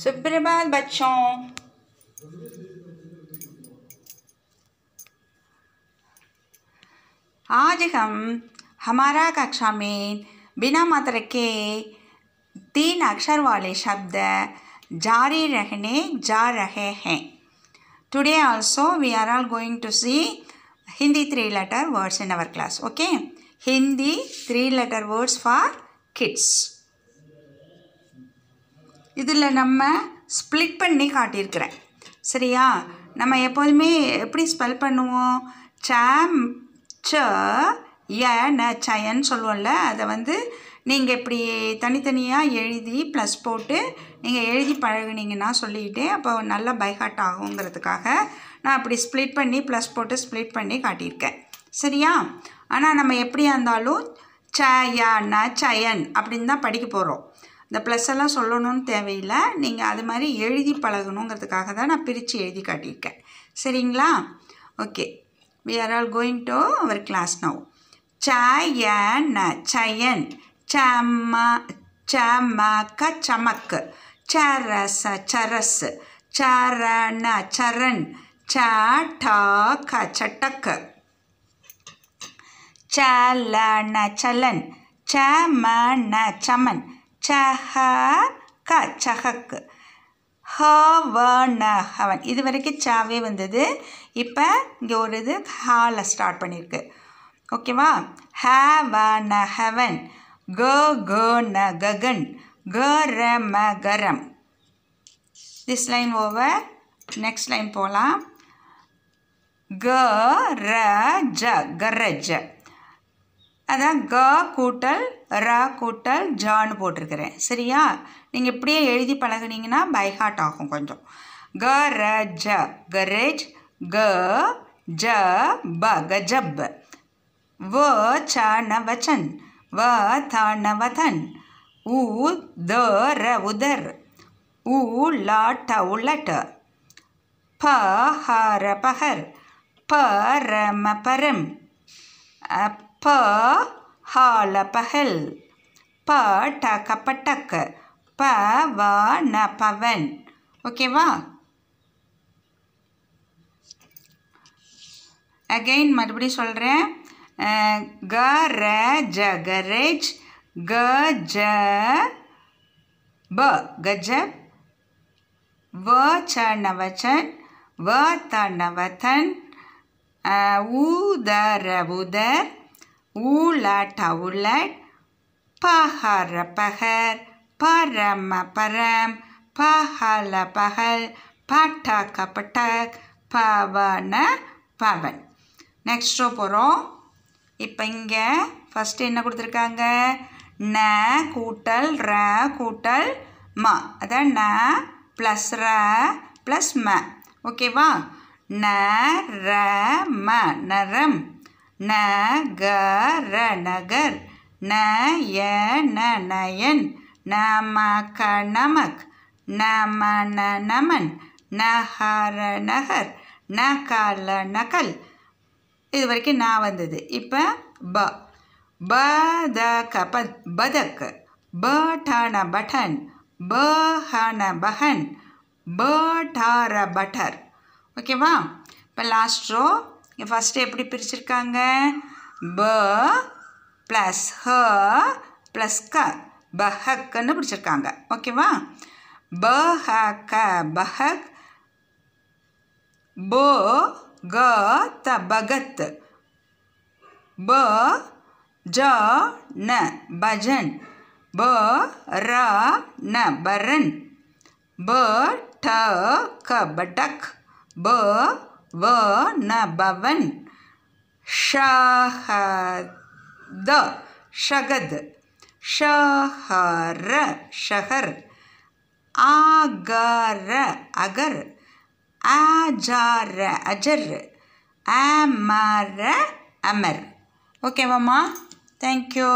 सुप्रभात बच्चों आज हम हमारा कक्षा में बिना मात्र के तीन अक्षर वाले शब्द जारी रहने जा रहे हैं today also we are all going to see Hindi three letter words in our class okay Hindi three letter words for kids இதில் நம்ம ஸ்ப்ளிட் பண்ணி காட்டியிருக்கிறேன் சரியா நம்ம எப்போதுமே எப்படி ஸ்பெல் பண்ணுவோம் சாம் ச ஏன சயன்னு சொல்லுவோம்ல அதை வந்து நீங்கள் இப்படி தனித்தனியாக எழுதி ப்ளஸ் போட்டு நீங்கள் எழுதி பழகுனீங்கன்னா சொல்லிக்கிட்டு அப்போ நல்ல பைஹாட் ஆகுங்கிறதுக்காக நான் அப்படி ஸ்ப்ளிட் பண்ணி ப்ளஸ் போட்டு ஸ்ப்ளிட் பண்ணி காட்டியிருக்கேன் சரியா ஆனால் நம்ம எப்படியா இருந்தாலும் ச ந சயன் அப்படின்னு தான் படிக்க போகிறோம் இந்த ப்ளஸ் எல்லாம் சொல்லணும்னு தேவையில்லை நீங்கள் அது மாதிரி எழுதி பழகணுங்கிறதுக்காக தான் நான் பிரித்து எழுதி காட்டியிருக்கேன் சரிங்களா okay we are all going to our class now சயன் சயன் சம க சமக்கு சரச சரஸ் சரண சரண் சடக சட்டக்கு சலன சலன் சமண சமன் சஹ க சஹக்கு ஹவன ஹவன் இது வரைக்கும் சாவே வந்தது இப்போ இங்கே ஒரு இது ஹாவில் ஸ்டார்ட் பண்ணியிருக்கு ஓகேவா ந ஹவன் க ந ககன் கரம கரம் this line over next line போகலாம் க ர ஜ ஜ அதான் க கூட்டல் ர கூட்டல் ஜான்னு போட்டிருக்கிறேன் சரியா நீங்கள் இப்படியே எழுதி பழகுனீங்கன்னா பைஹாட் ஆகும் கொஞ்சம் க ர ஜ கரேஜ் க ஜ ப கஜப் வ ச ந வச்சன் வ த நவதன் உ த ர உதர் உ ல ட உலட் ப ஹ ர பஹர் ப ர ம பரம் प हाल पहल प टक पटक प व न पवन ओकेवा अगेन मतबड़ी सोल रहे हैं ग र ज ग रेज ग ज ब गज व च नवचन व त नवथन उदर उदर ஊலாட்ட பஹர பஹர் பரம பரம் பஹல பஹல் பட்டக பட்டக் பவன பவன் நெக்ஸ்ட் ரோ போகிறோம் இப்போ இங்கே ஃபஸ்ட்டு என்ன கொடுத்துருக்காங்க ந கூட்டல் ர கூட்டல் ம அதான் ந ப்ளஸ் ர ப்ளஸ் ம ஓகேவா ந ர ம நரம் ந கர நகர் ந நயன் நமக நமக் நமன நமன் நஹர நகர் ந கல நகல் இது வரைக்கும் நான் வந்தது இப்போ ப பத் பதக் பட்டன பட்டன் பஹன பஹன் பட்டார பட்டர் ஓகேவா இப்போ லாஸ்ட் ரோ இங்கே ஃபஸ்ட்டு எப்படி பிரிச்சிருக்காங்க ப ப்ளஸ் ஹ ப்ளஸ் க பஹக்குன்னு பிடிச்சிருக்காங்க ஓகேவா பஹக பஹக் போ க த பகத் ப ஜ ந பஜன் ப ர ந பரன் ब ठ क बटक ब व न भवन् शहद शगद शहर शहर आगर अगर आजार अजर अमर अमर थैंक यू